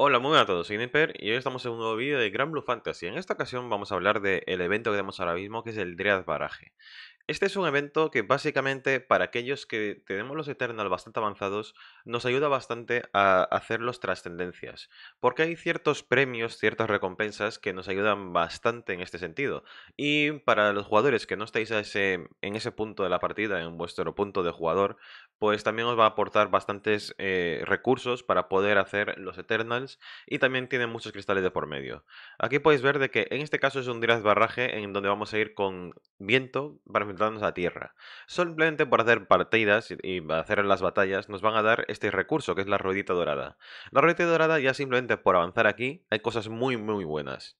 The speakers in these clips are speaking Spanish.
Hola, muy buenas a todos, soy Nipper y hoy estamos en un nuevo vídeo de Gran Blue Fantasy. En esta ocasión vamos a hablar del evento que tenemos ahora mismo, que es el Dread Baraje. Este es un evento que básicamente para aquellos que tenemos los Eternals bastante avanzados nos ayuda bastante a hacer los trascendencias, porque hay ciertos premios, ciertas recompensas que nos ayudan bastante en este sentido. Y para los jugadores que no estáis en ese punto de la partida, en vuestro punto de jugador, pues también os va a aportar bastantes eh, recursos para poder hacer los Eternals y también tiene muchos cristales de por medio. Aquí podéis ver de que en este caso es un Diraz Barraje en donde vamos a ir con viento para a tierra. Simplemente por hacer partidas y hacer las batallas nos van a dar este recurso que es la ruedita dorada. La ruedita dorada ya simplemente por avanzar aquí hay cosas muy muy buenas.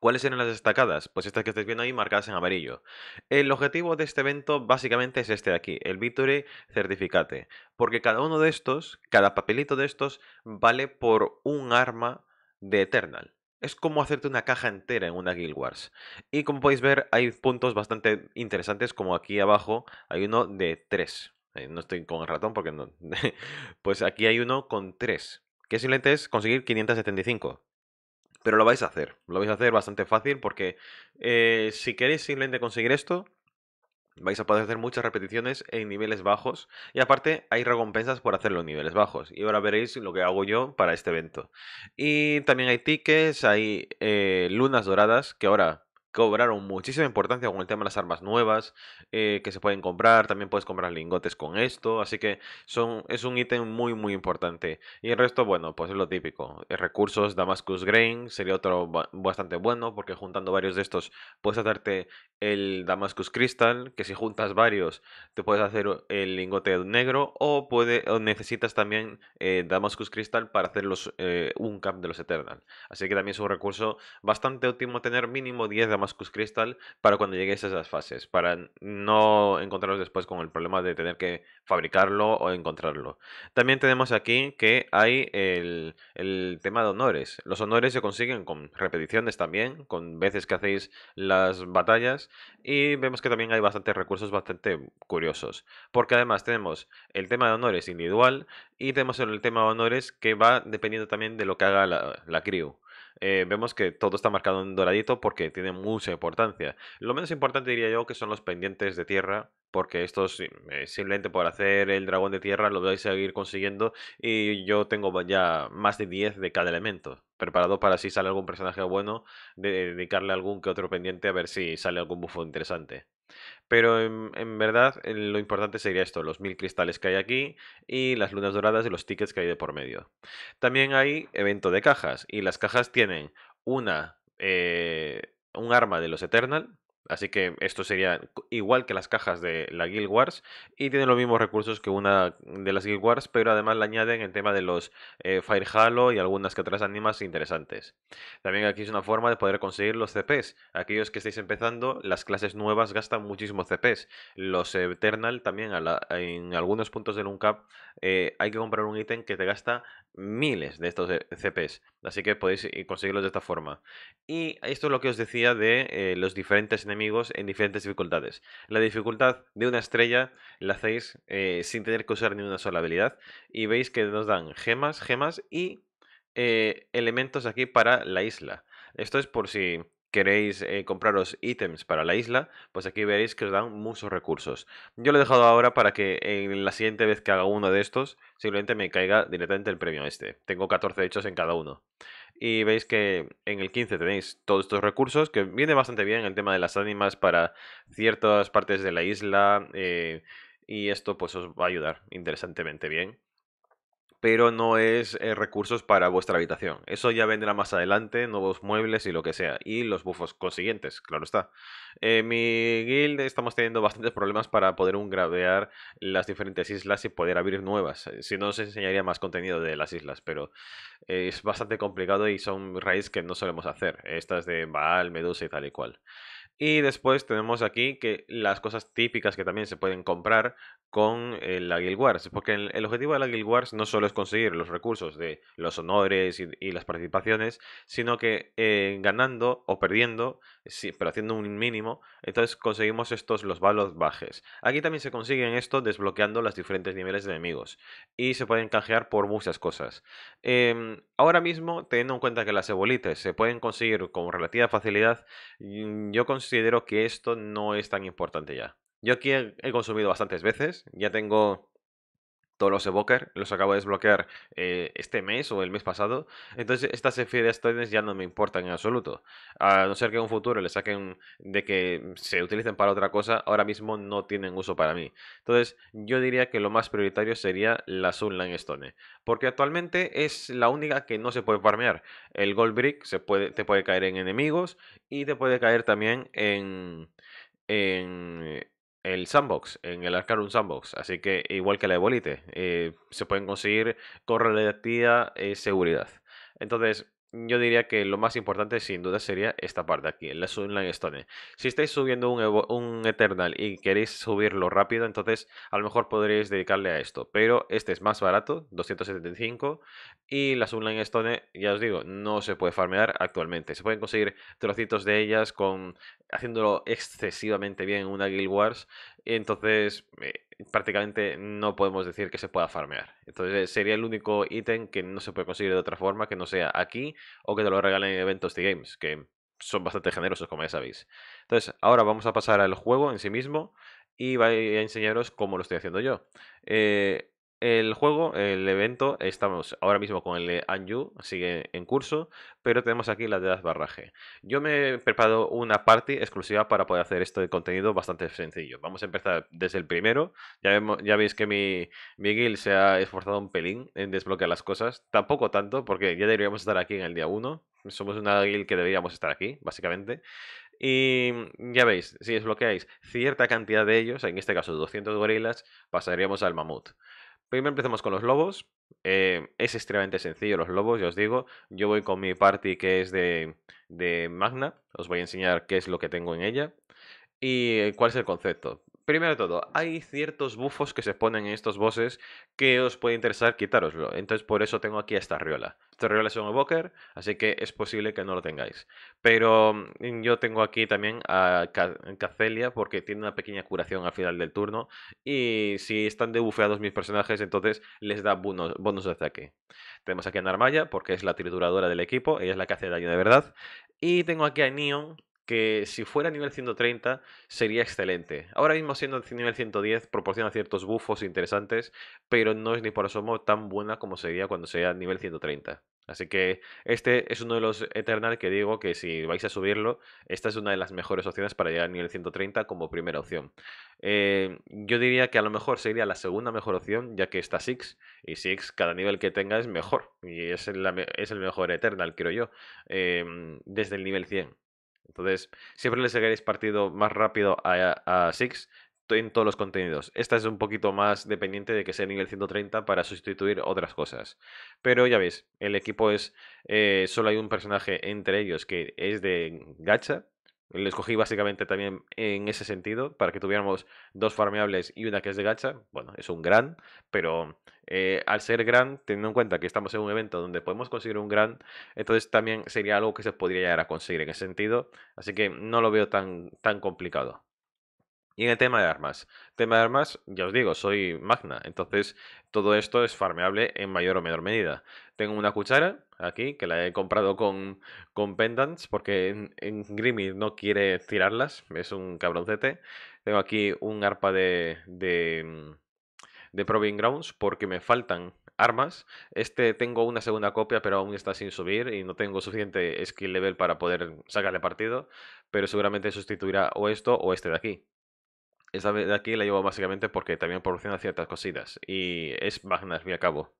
¿Cuáles eran las destacadas? Pues estas que estáis viendo ahí marcadas en amarillo. El objetivo de este evento básicamente es este de aquí, el Victory Certificate. Porque cada uno de estos, cada papelito de estos, vale por un arma de Eternal es como hacerte una caja entera en una Guild Wars. Y como podéis ver, hay puntos bastante interesantes, como aquí abajo hay uno de 3. Eh, no estoy con el ratón porque no... pues aquí hay uno con 3, que simplemente es conseguir 575. Pero lo vais a hacer, lo vais a hacer bastante fácil porque eh, si queréis simplemente conseguir esto, Vais a poder hacer muchas repeticiones en niveles bajos y aparte hay recompensas por hacerlo en niveles bajos. Y ahora veréis lo que hago yo para este evento. Y también hay tickets, hay eh, lunas doradas que ahora cobraron muchísima importancia con el tema de las armas nuevas eh, que se pueden comprar, también puedes comprar lingotes con esto, así que son, es un ítem muy muy importante. Y el resto, bueno, pues es lo típico. Eh, recursos, Damascus Grain sería otro bastante bueno porque juntando varios de estos puedes hacerte el Damascus Crystal, que si juntas varios te puedes hacer el lingote negro o, puede, necesitas también eh, Damascus Crystal para hacer los, un cap de los Eternal. Así que también es un recurso bastante óptimo tener mínimo 10 Damascus Crystal para cuando lleguéis a esas fases, para no encontraros después con el problema de tener que fabricarlo o encontrarlo. También tenemos aquí que hay el, tema de honores. Los honores se consiguen con repeticiones también, con veces que hacéis las batallas y vemos que también hay bastantes recursos bastante curiosos. Porque además tenemos el tema de honores individual y tenemos el tema de honores que va dependiendo también de lo que haga la, la eh, vemos que todo está marcado en doradito porque tiene mucha importancia. Lo menos importante diría yo que son los pendientes de tierra porque esto simplemente por hacer el dragón de tierra lo vais a seguir consiguiendo y yo tengo ya más de 10 de cada elemento preparado para si sale algún personaje bueno, dedicarle algún que otro pendiente a ver si sale algún bufo interesante. Pero en, verdad lo importante sería esto, los mil cristales que hay aquí y las lunas doradas y los tickets que hay de por medio. También hay evento de cajas y las cajas tienen una, eh, un arma de los Eternal, Así que esto sería igual que las cajas de la Guild Wars y tiene los mismos recursos que una de las Guild Wars, pero además le añaden el tema de los eh, Fire Halo y algunas que otras animas interesantes. También aquí es una forma de poder conseguir los CPs. Aquellos que estáis empezando, las clases nuevas gastan muchísimos CPs. Los Eternal también en algunos puntos del Uncap eh, hay que comprar un ítem que te gasta miles de estos eh, CPs, así que podéis eh, conseguirlos de esta forma. Y esto es lo que os decía de eh, los diferentes enemigos en diferentes dificultades. La dificultad de una estrella la hacéis sin tener que usar ni una sola habilidad y veis que nos dan gemas, gemas y elementos aquí para la isla. Esto es por si queréis eh, compraros ítems para la isla, pues aquí veréis que os dan muchos recursos. Yo lo he dejado ahora para que en la siguiente vez que haga uno de estos, simplemente me caiga directamente el premio este. Tengo 14 hechos en cada uno. Y veis que en el 15 tenéis todos estos recursos, que viene bastante bien el tema de las ánimas para ciertas partes de la isla. Eh, y esto pues os va a ayudar interesantemente bien pero no es eh, recursos para vuestra habitación. Eso ya vendrá más adelante, nuevos muebles y lo que sea, y los buffos consiguientes, claro está. En eh, mi guild estamos teniendo bastantes problemas para poder gravear las diferentes islas y poder abrir nuevas. Eh, si no, os enseñaría más contenido de las islas, pero es bastante complicado y son raids que no solemos hacer. Estas de Baal, Medusa y tal y cual. Y después tenemos aquí que las cosas típicas que también se pueden comprar con la Guild Wars. Porque el, objetivo de la Guild Wars no solo es conseguir los recursos de los honores y, las participaciones, sino que eh, ganando o perdiendo, pero haciendo un mínimo, entonces conseguimos estos los balos bajes. Aquí también se consiguen esto desbloqueando los diferentes niveles de enemigos. Y se pueden canjear por muchas cosas. Em, ahora mismo, teniendo en cuenta que las ebolites se pueden conseguir con relativa facilidad, mm, yo considero considero que esto no es tan importante ya. Yo aquí he, consumido bastantes veces, ya tengo todos los evoker los acabo de desbloquear eh, este mes o el mes pasado. Entonces estas stones ya no me importan en absoluto. A no ser que en un futuro le saquen de que se utilicen para otra cosa, ahora mismo no tienen uso para mí. Entonces yo diría que lo más prioritario sería la sunline Stone. Porque actualmente es la única que no se puede farmear. El Gold Brick se puede, te puede caer en enemigos y te puede caer también en... En, el sandbox, en el un Sandbox. Así que igual que la ebolite, eh, se pueden conseguir con relativa eh, seguridad. Entonces, yo diría que lo más importante sin duda sería esta parte aquí, la Sunline Stone. Si estáis subiendo un, Eternal y queréis subirlo rápido, entonces a lo mejor podréis dedicarle a esto. Pero este es más barato, 275. Y la Sunlight Stone, ya os digo, no se puede farmear actualmente. Se pueden conseguir trocitos de ellas con haciéndolo excesivamente bien en una Guild Wars entonces, eh, prácticamente no podemos decir que se pueda farmear. Entonces, sería el único ítem que no se puede conseguir de otra forma que no sea aquí o que te lo regalen en eventos de games, que son bastante generosos, como ya sabéis. Entonces, ahora vamos a pasar al juego en sí mismo y voy a enseñaros cómo lo estoy haciendo yo. Eh, el juego, el evento, estamos ahora mismo con el Anju, sigue en curso, pero tenemos aquí la de las barraje. Yo me he preparado una party exclusiva para poder hacer esto de contenido bastante sencillo. Vamos a empezar desde el primero. Ya, veis que mi, mi guild se ha esforzado un pelín en desbloquear las cosas. Tampoco tanto, porque ya deberíamos estar aquí en el día 1. Somos una guild que deberíamos estar aquí, básicamente. Y ya veis, si desbloqueáis cierta cantidad de ellos, en este caso 200 gorilas, pasaríamos al mamut. Primero empecemos con los lobos. Eh, es extremadamente sencillo los lobos, ya os digo. Yo voy con mi party que es de, de Magna. Os voy a enseñar qué es lo que tengo en ella. ¿Y eh, cuál es el concepto? Primero de todo, hay ciertos bufos que se ponen en estos bosses que os puede interesar quitaroslo. Entonces, por eso tengo aquí a esta riola. Esta riola es un evoker, así que es posible que no lo tengáis. Pero mm, yo tengo aquí también a Cacelia porque tiene una pequeña curación al final del turno. Y si están debufeados mis personajes, entonces les da bonus, de ataque. Tenemos aquí a Narmaya porque es la trituradora del equipo, ella es la que hace daño de verdad. Y tengo aquí a Neon que si fuera nivel 130 sería excelente. Ahora mismo siendo nivel 110 proporciona ciertos buffos interesantes, pero no es ni por asomo tan buena como sería cuando sea nivel 130. Así que este es uno de los Eternal que digo que si vais a subirlo, esta es una de las mejores opciones para llegar a nivel 130 como primera opción. Eh, yo diría que a lo mejor sería la segunda mejor opción, ya que está Six, y Six cada nivel que tenga es mejor, y es, el, es el mejor Eternal, creo yo, em, desde el nivel 100. Entonces, siempre le seguiréis partido más rápido a, a Six en todos los contenidos. Esta es un poquito más dependiente de que sea nivel 130 para sustituir otras cosas. Pero ya veis, el equipo es... Eh, solo hay un personaje entre ellos que es de gacha, lo escogí básicamente también en ese sentido, para que tuviéramos dos farmeables y una que es de gacha. Bueno, es un gran, pero eh, al ser gran, teniendo en cuenta que estamos en un evento donde podemos conseguir un gran, entonces también sería algo que se podría llegar a conseguir en ese sentido. Así que no lo veo tan, tan complicado. Y en el tema de armas. Tema de armas, ya os digo, soy magna. Entonces, todo esto es farmeable en mayor o menor medida. Tengo una cuchara aquí, que la he comprado con, con pendants, porque en, no quiere tirarlas. Es un cabroncete. Tengo aquí un arpa de, de Proving Grounds, porque me faltan armas. Este tengo una segunda copia, pero aún está sin subir y no tengo suficiente skill level para poder sacarle partido. Pero seguramente sustituirá o esto o este de aquí esta de aquí la llevo básicamente porque también proporciona ciertas cositas y es Magnas, al acabo cabo.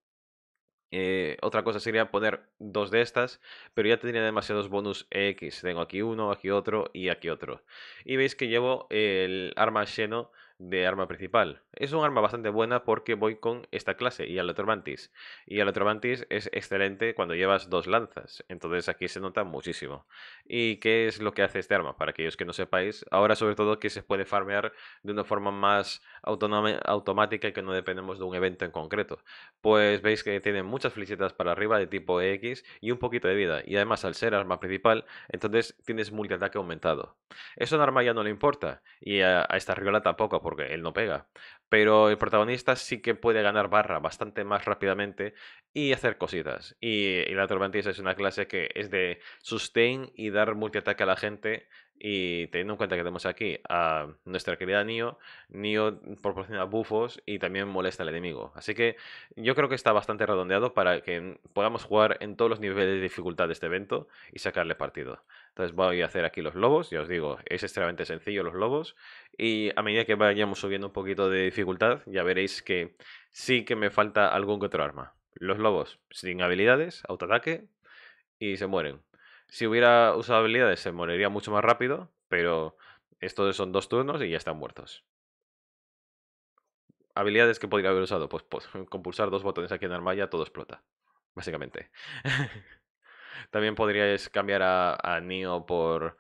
Eh, otra cosa sería poner dos de estas, pero ya tendría demasiados bonus X. Tengo aquí uno, aquí otro y aquí otro. Y veis que llevo el arma lleno de arma principal. Es un arma bastante buena porque voy con esta clase y al otro mantis. Y al otro mantis es excelente cuando llevas dos lanzas. Entonces aquí se nota muchísimo. ¿Y qué es lo que hace este arma? Para aquellos que no sepáis, ahora sobre todo que se puede farmear de una forma más automática y que no dependemos de un evento en concreto. Pues veis que tiene muchas flechitas para arriba de tipo x y un poquito de vida. Y además al ser arma principal, entonces tienes multiataque aumentado. Eso un arma ya no le importa y a, esta regla tampoco, porque él no pega. Pero el protagonista sí que puede ganar barra bastante más rápidamente y hacer cositas. Y, la Tormentis es una clase que es de sustain y dar multiataque a la gente. Y teniendo en cuenta que tenemos aquí a nuestra querida Nio, Nio proporciona bufos y también molesta al enemigo. Así que yo creo que está bastante redondeado para que podamos jugar en todos los niveles de dificultad de este evento y sacarle partido. Entonces voy a hacer aquí los lobos, ya os digo, es extremadamente sencillo los lobos. Y a medida que vayamos subiendo un poquito de dificultad, ya veréis que sí que me falta algún que otro arma. Los lobos sin habilidades, autoataque, y se mueren. Si hubiera usado habilidades se moriría mucho más rápido, pero estos son dos turnos y ya están muertos. Habilidades que podría haber usado, pues, pues con pulsar dos botones aquí en armaya todo explota, básicamente. También podríais cambiar a, a por,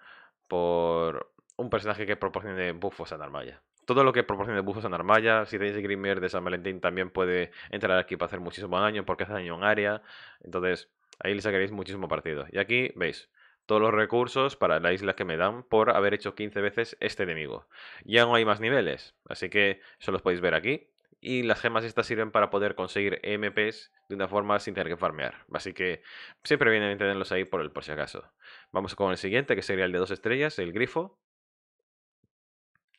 por un personaje que proporcione buffos a Narmaya. Todo lo que proporcione buffos a Narmaya, si tenéis Grimmer de San Valentín también puede entrar aquí para hacer muchísimo daño porque hace daño en área. Entonces ahí le sacaréis muchísimo partido. Y aquí veis todos los recursos para la isla que me dan por haber hecho 15 veces este enemigo. Ya no hay más niveles, así que eso los podéis ver aquí y las gemas estas sirven para poder conseguir MPs de una forma sin tener que farmear. Así que siempre viene bien tenerlos ahí por, el, por si acaso. Vamos con el siguiente, que sería el de dos estrellas, el grifo.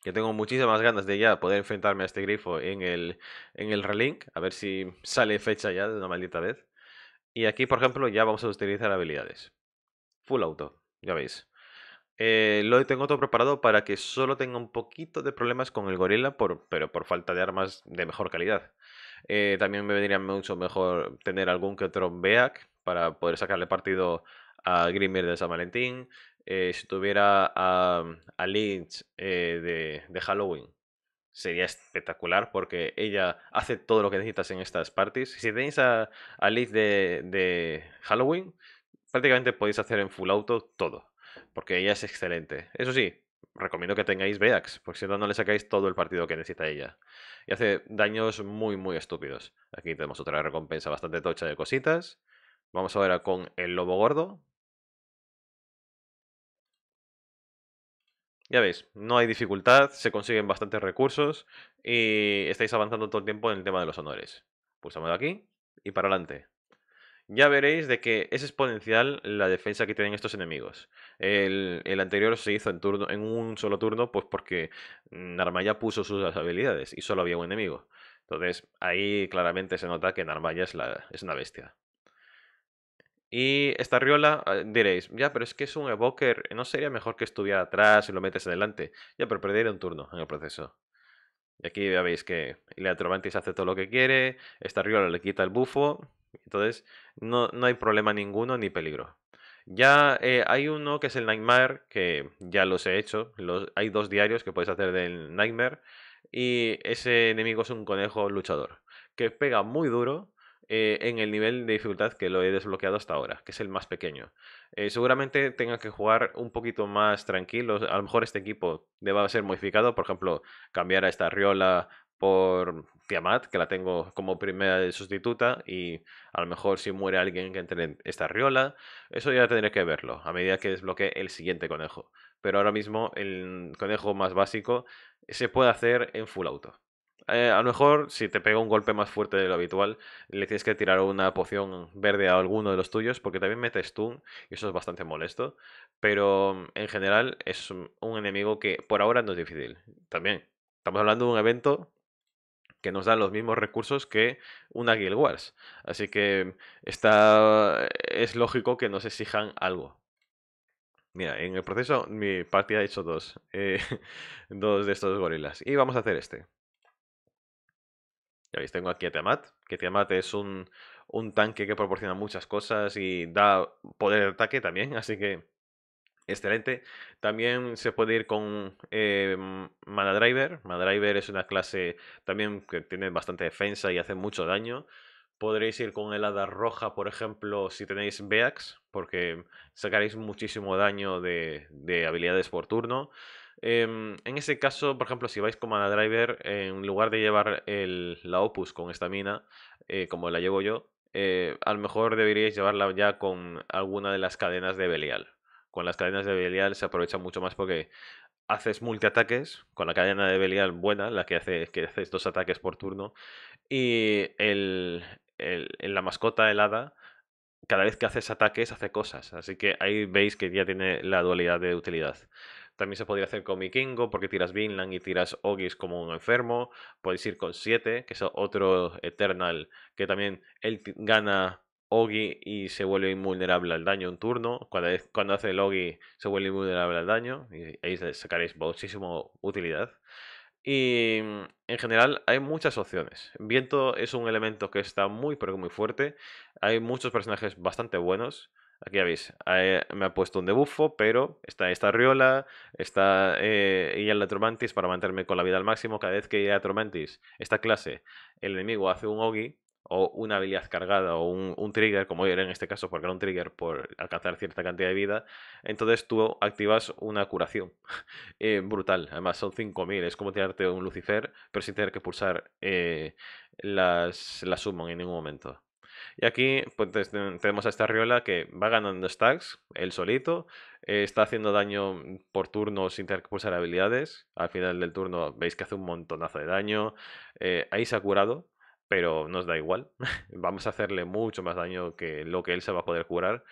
Que tengo muchísimas ganas de ya poder enfrentarme a este grifo en el, en el relink. A ver si sale fecha ya de una maldita vez. Y aquí, por ejemplo, ya vamos a utilizar habilidades. Full auto, ya veis. Eh, lo tengo todo preparado para que solo tenga un poquito de problemas con el gorila, por, pero por falta de armas de mejor calidad. Eh, también me vendría mucho mejor tener algún que otro Beak para poder sacarle partido a Grimir de San Valentín. Eh, si tuviera a, mm, a Lynch de, Halloween, sería espectacular porque ella hace todo lo que necesitas en estas parties. Si tenéis a, Lynch de, Halloween, prácticamente podéis hacer en full auto todo porque ella es excelente. Eso sí, recomiendo que tengáis Beax, porque si no, no le sacáis todo el partido que necesita ella. Y hace daños muy, muy estúpidos. Aquí tenemos otra recompensa bastante tocha de cositas. Vamos ahora con el lobo gordo. Ya veis, no hay dificultad, se consiguen bastantes recursos y estáis avanzando todo el tiempo en el tema de los honores. Pulsamos aquí y para adelante ya veréis de que es exponencial la defensa que tienen estos enemigos. El, anterior se hizo en, turno, en un solo turno, pues porque Narmaya puso sus habilidades y solo había un enemigo. Entonces, ahí claramente se nota que Narmaya es, es una bestia. Y esta riola, ah, diréis, ya, pero es que es un evoker, ¿no sería mejor que estuviera atrás y lo metes adelante? Ya, pero perdería un turno en el proceso. Y aquí ya veis que Leatrovantis hace todo lo que quiere, esta riola le quita el bufo, entonces, no, hay problema ninguno ni peligro. Ya eh, hay uno que es el Nightmare, que ya los he hecho. hay dos diarios que puedes hacer del Nightmare. Y ese enemigo es un conejo luchador, que pega muy duro eh, en el nivel de dificultad que lo he desbloqueado hasta ahora, que es el más pequeño. Eh, seguramente tenga que jugar un poquito más tranquilo. A lo mejor este equipo deba ser modificado, por ejemplo, cambiar a esta Riola por Tiamat, que la tengo como primera sustituta, y a lo mejor si muere alguien que entre esta riola, eso ya tendré que verlo, a medida que desbloquee el siguiente conejo. Pero ahora mismo el conejo más básico se puede hacer en full auto. Eh, a lo mejor si te pega un golpe más fuerte de lo habitual, le tienes que tirar una poción verde a alguno de los tuyos, porque también metes stun y eso es bastante molesto. Pero en general es un enemigo que por ahora no es difícil. También estamos hablando de un evento que nos dan los mismos recursos que una Guild Wars. Así que está, es lógico que nos exijan algo. Mira, en el proceso mi partida ha hecho dos, eh, dos de estos gorilas. Y vamos a hacer este. Ya veis, tengo aquí a Tiamat, que Tiamat es un, un tanque que proporciona muchas cosas y da poder de ataque también, así que excelente. También se puede ir con eh, Mana Driver. Mana Driver es una clase también que tiene bastante defensa y hace mucho daño. Podréis ir con el Hada Roja, por ejemplo, si tenéis Beax, porque sacaréis muchísimo daño de, habilidades por turno. Em, en ese caso, por ejemplo, si vais con Mana Driver, en lugar de llevar la Opus con esta mina, eh, como la llevo yo, eh, a lo mejor deberíais llevarla ya con alguna de las cadenas de Belial con las cadenas de Belial se aprovecha mucho más porque haces multiataques con la cadena de Belial buena, la que hace que haces dos ataques por turno. Y el, la mascota helada, cada vez que haces ataques, hace cosas. Así que ahí veis que ya tiene la dualidad de utilidad. También se podría hacer con Mikingo, porque tiras Vinland y tiras Ogis como un enfermo. Podéis ir con 7, que es otro Eternal, que también él gana Oggi y se vuelve invulnerable al daño un turno. Cuando, es, cuando hace el Oggy se vuelve invulnerable al daño. Y ahí sacaréis muchísimo utilidad. Y mm, en general hay muchas opciones. Viento es un elemento que está muy pero muy fuerte. Hay muchos personajes bastante buenos. Aquí habéis. Eh, me ha puesto un debufo, pero está esta Riola, está eh, el Tormentis para mantenerme con la vida al máximo. Cada vez que Ian Tormentis, esta clase, el enemigo hace un Oggy o una habilidad cargada o un, trigger, como era en este caso, porque era un trigger por alcanzar cierta cantidad de vida, entonces tú activas una curación eh, brutal. Además, son 5000, es como tirarte un Lucifer, pero sin tener que pulsar eh, las, summon en ningún momento. Y aquí pues, tenemos a esta Riola que va ganando stacks, él solito, eh, está haciendo daño por turno sin tener que pulsar habilidades. Al final del turno veis que hace un montonazo de daño. ahí se ha curado, pero nos da igual. Vamos a hacerle mucho más daño que lo que él se va a poder curar.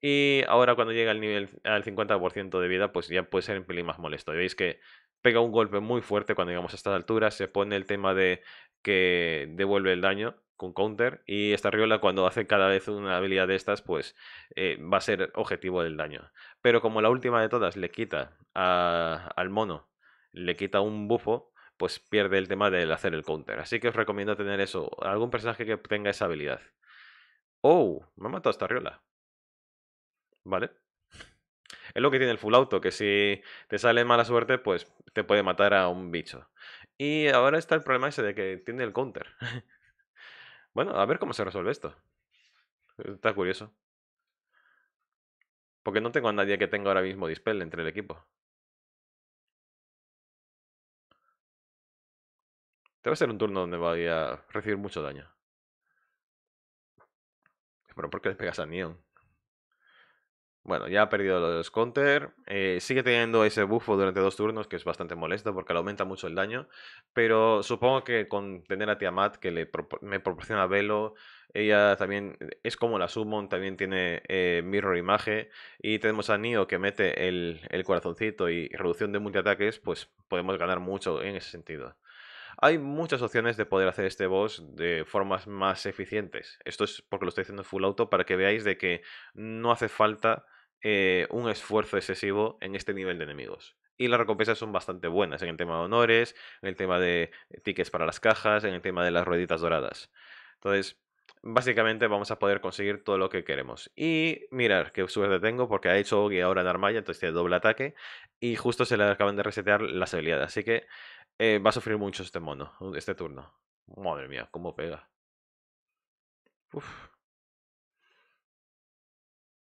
Y ahora cuando llega al nivel al 50% de vida, pues ya puede ser un pelín más molesto. Y veis que pega un golpe muy fuerte cuando llegamos a estas alturas, se pone el tema de que devuelve el daño con counter y esta riola cuando hace cada vez una habilidad de estas pues eh, va a ser objetivo del daño pero como la última de todas le quita al mono le quita un bufo pues pierde el tema del hacer el counter. Así que os recomiendo tener eso, algún personaje que tenga esa habilidad. ¡Oh! Me ha matado esta riola. Vale. Es lo que tiene el full auto, que si te sale mala suerte, pues te puede matar a un bicho. Y ahora está el problema ese de que tiene el counter. bueno, a ver cómo se resuelve esto. Está curioso. Porque no tengo a nadie que tenga ahora mismo dispel entre el equipo. a ser un turno donde vaya a recibir mucho daño. Pero ¿por qué le pegas a Neon? Bueno, ya ha perdido los counter. Eh, sigue teniendo ese buffo durante dos turnos, que es bastante molesto porque le aumenta mucho el daño. Pero supongo que con tener a Tiamat, que le me proporciona velo, ella también eh, es como la Summon, también tiene eh, Mirror Image. Y tenemos a Nio que mete el, el corazoncito y reducción de multiataques, pues podemos ganar mucho en ese sentido. Hay muchas opciones de poder hacer este boss de formas más eficientes. Esto es porque lo estoy haciendo en full auto para que veáis de que no hace falta eh, un esfuerzo excesivo en este nivel de enemigos. Y las recompensas son bastante buenas en el tema de honores, en el tema de tickets para las cajas, en el tema de las rueditas doradas. Entonces, básicamente vamos a poder conseguir todo lo que queremos. Y mirar que suerte tengo porque ha hecho Y ahora en Armaya, entonces tiene doble ataque. Y justo se le acaban de resetear las habilidades. Así que eh, va a sufrir mucho este mono, este turno. Madre mía, cómo pega.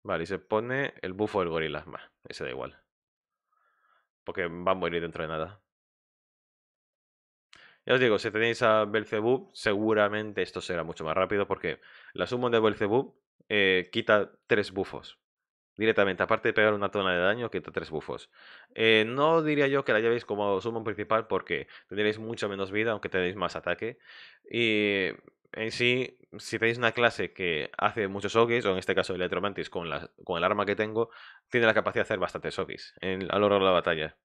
Vale, y se pone el bufo del gorila. ese da igual. Porque va a morir dentro de nada. Ya os digo, si tenéis a Belzebub, seguramente esto será mucho más rápido porque la suma de Belzebub eh, quita tres bufos directamente, aparte de pegar una tona de daño, quita tres bufos. Eh, no diría yo que la llevéis como summon principal porque tendréis mucho menos vida, aunque tenéis más ataque. Y en sí, si tenéis una clase que hace muchos ogis, o en este caso Electromantis con, la, con el arma que tengo, tiene la capacidad de hacer bastantes ogis en, a lo de la batalla.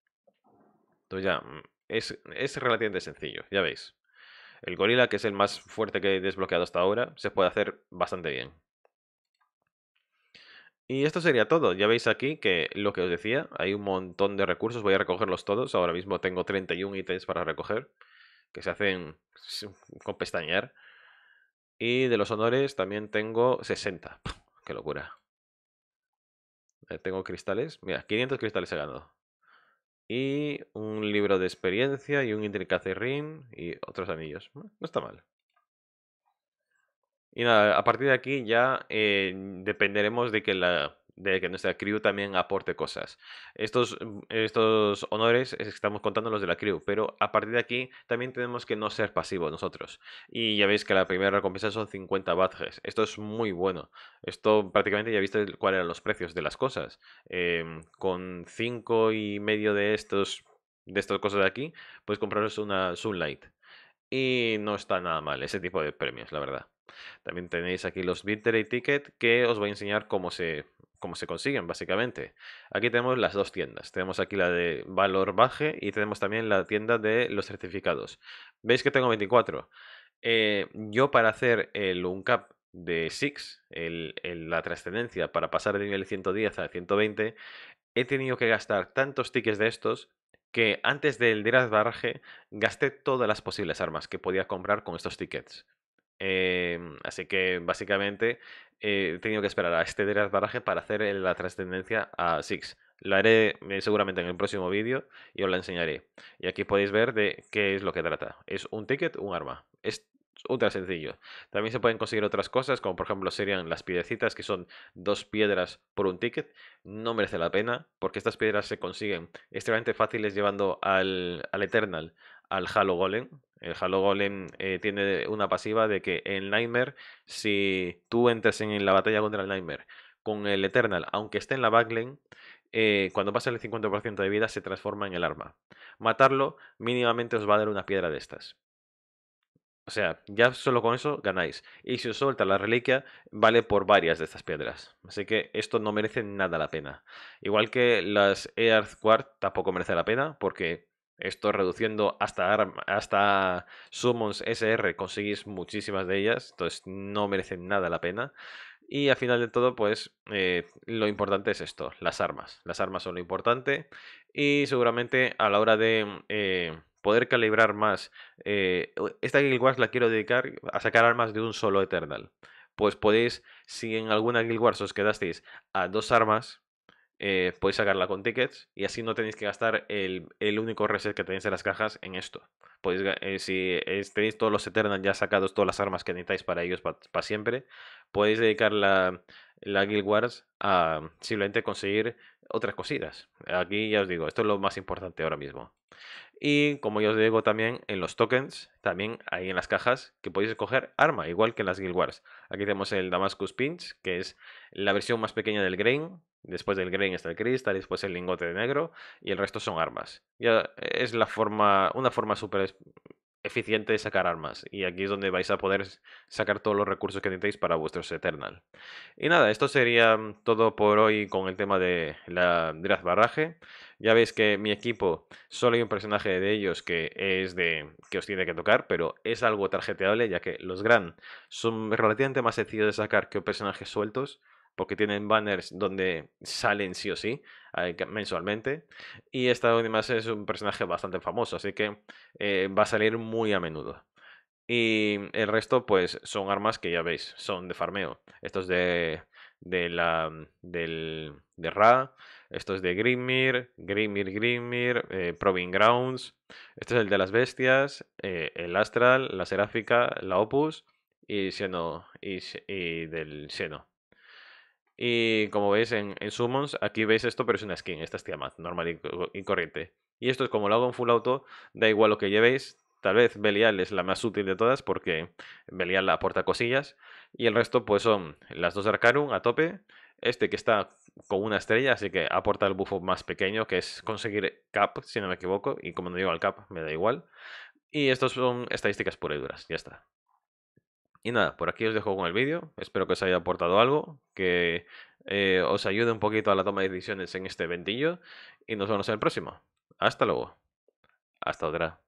Entonces ya, mm, es, es relativamente sencillo, ya veis. El gorila, que es el más fuerte que he desbloqueado hasta ahora, se puede hacer bastante bien. Y esto sería todo. Ya veis aquí que lo que os decía, hay un montón de recursos, voy a recogerlos todos. Ahora mismo tengo 31 ítems para recoger, que se hacen con pestañear. Y de los honores también tengo 60. ¡Qué locura! Eh, tengo cristales. Mira, 500 cristales he ganado. Y un libro de experiencia y un ring y otros anillos. No está mal. Y nada, a partir de aquí ya eh, dependeremos de que la nuestra crew también aporte cosas. Estos, mm, estos honores estamos contando los de la crew, pero a partir de aquí también tenemos que no ser pasivos nosotros. Y ya veis que la primera recompensa son 50 badges. Esto es muy bueno. Esto prácticamente ya viste cuáles eran los precios de las cosas. Em, con 5 y medio de estos de estas cosas de aquí, puedes compraros una Sunlight. Y no está nada mal ese tipo de premios, la verdad. También tenéis aquí los y Ticket que os voy a enseñar cómo se, cómo se consiguen, básicamente. Aquí tenemos las dos tiendas. Tenemos aquí la de valor baje y tenemos también la tienda de los certificados. Veis que tengo 24. Eh, yo para hacer el uncap de Six, el, la trascendencia para pasar de nivel 110 a 120, he tenido que gastar tantos tickets de estos que antes del barraje gasté todas las posibles armas que podía comprar con estos tickets. Em, así que básicamente eh, he tenido que esperar a este desbaraje para hacer la trascendencia a Six. La haré eh, seguramente en el próximo vídeo y os la enseñaré. Y aquí podéis ver de qué es lo que trata. Es un ticket, un arma. Es ultra sencillo. También se pueden conseguir otras cosas, como por ejemplo serían las piedecitas que son dos piedras por un ticket. No merece la pena, porque estas piedras se consiguen extremadamente fáciles llevando al, al Eternal, al Halo Golem, el Halo Golem eh, tiene una pasiva de que en Nightmare, si tú entras en la batalla contra el Nightmare con el Eternal, aunque esté en la backlane, eh, cuando pasa el 50% de vida se transforma en el arma. Matarlo mínimamente os va a dar una piedra de estas. O sea, ya solo con eso ganáis. Y si os suelta la reliquia, vale por varias de estas piedras. Así que esto no merece nada la pena. Igual que las Earth tampoco merece la pena, porque esto reduciendo hasta, hasta summons SR conseguís muchísimas de ellas, entonces no merecen nada la pena. Y al final de todo, pues eh, lo importante es esto, las armas. Las armas son lo importante y seguramente a la hora de... Eh, poder calibrar más. Eh, esta Guild Wars la quiero dedicar a sacar armas de un solo Eternal. Pues podéis, si en alguna Guild Wars os quedasteis a dos armas, eh, podéis sacarla con tickets y así no tenéis que gastar el, único reset que tenéis en las cajas en esto. Eh, si tenéis todos los Eternals ya sacados, todas las armas que necesitáis para ellos para siempre, podéis dedicar la, la Guild Wars a simplemente conseguir otras cositas. Aquí ya os digo, esto es lo más importante ahora mismo. Y como yo os digo también en los tokens, también ahí en las cajas, que podéis escoger arma, igual que en las Guild Wars. Aquí tenemos el Damascus Pinch, que es la versión más pequeña del Grain. Después del Grain está el Crystal, después el lingote de negro y el resto son armas. Ya eh, es la forma, una forma súper eficiente de sacar armas. Y aquí es donde vais a poder sacar todos los recursos que necesitéis para vuestros Eternal. Y nada, esto sería mm, todo por hoy con el tema de la Draz Barraje. Ya veis que mi equipo, solo hay un personaje de ellos que es de que os tiene que tocar, pero es algo tarjeteable ya que los Gran son relativamente más sencillos de sacar que personajes sueltos porque tienen banners donde salen sí o sí eh, mensualmente. Y esta además es un personaje bastante famoso, así que eh, va a salir muy a menudo. Y el resto, pues, son armas que ya veis, son de farmeo. Estos de, de la del, de Ra, estos de Grimir Grimir Grimir eh, Proving Grounds, este es el de las bestias, el Astral, la Seráfica, la Opus y y, del seno. Y como veis en, en Summons, aquí veis esto, pero es una skin. Esta es Tiamat, normal y, corriente. Y esto es como lo hago en full auto, da igual lo que llevéis. Tal vez Belial es la más útil de todas porque Belial aporta cosillas. Y el resto pues son las dos Arcanum a tope. Este que está con una estrella, así que aporta el buffo más pequeño, que es conseguir cap, si no me equivoco. Y como no llego al cap, me da igual. Y estas son estadísticas puras y duras, ya está. Y nada, por aquí os dejo con el vídeo. Espero que os haya aportado algo, que eh, os ayude un poquito a la toma de decisiones en este ventillo. Y nos vemos en el próximo. Hasta luego. Hasta otra.